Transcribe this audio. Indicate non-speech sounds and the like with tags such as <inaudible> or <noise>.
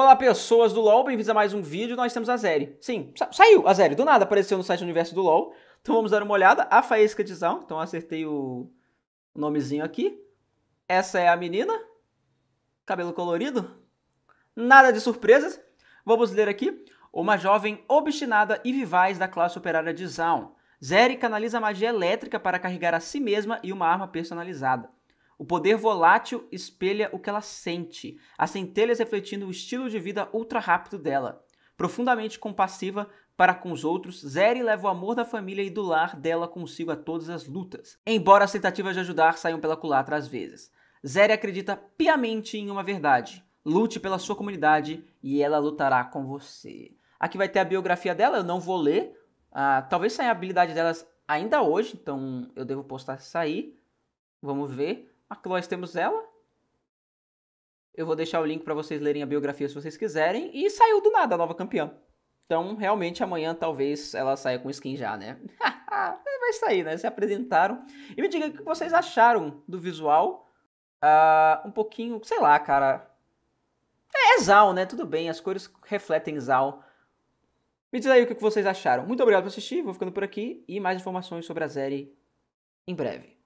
Olá, pessoas do LoL, bem-vindos a mais um vídeo. Nós temos a Zeri. Sim, sa saiu a Zeri, do nada apareceu no site do universo do LoL. Então vamos dar uma olhada. A Faísca Dizão, então acertei o... o nomezinho aqui. Essa é a menina. Cabelo colorido. Nada de surpresas. Vamos ler aqui. Uma jovem obstinada e vivaz da classe operária de Zaun. Zeri canaliza magia elétrica para carregar a si mesma e uma arma personalizada. O poder volátil espelha o que ela sente, as centelhas refletindo o estilo de vida ultra rápido dela. Profundamente compassiva para com os outros, Zeri leva o amor da família e do lar dela consigo a todas as lutas, embora as tentativas de ajudar saiam pela culatra às vezes. Zeri acredita piamente em uma verdade. Lute pela sua comunidade e ela lutará com você. Aqui vai ter a biografia dela, eu não vou ler. Ah, talvez saia a habilidade delas ainda hoje, então eu devo postar se sair. Vamos ver. Aqui nós temos ela. Eu vou deixar o link para vocês lerem a biografia se vocês quiserem. E saiu do nada a nova campeã. Então, realmente, amanhã talvez ela saia com skin já, né? <laughs> Vai sair, né? Se apresentaram. E me diga o que vocês acharam do visual. Uh, um pouquinho, sei lá, cara. É, é Zal, né? Tudo bem, as cores refletem Zal. Me diz aí o que vocês acharam. Muito obrigado por assistir, vou ficando por aqui. E mais informações sobre a série em breve.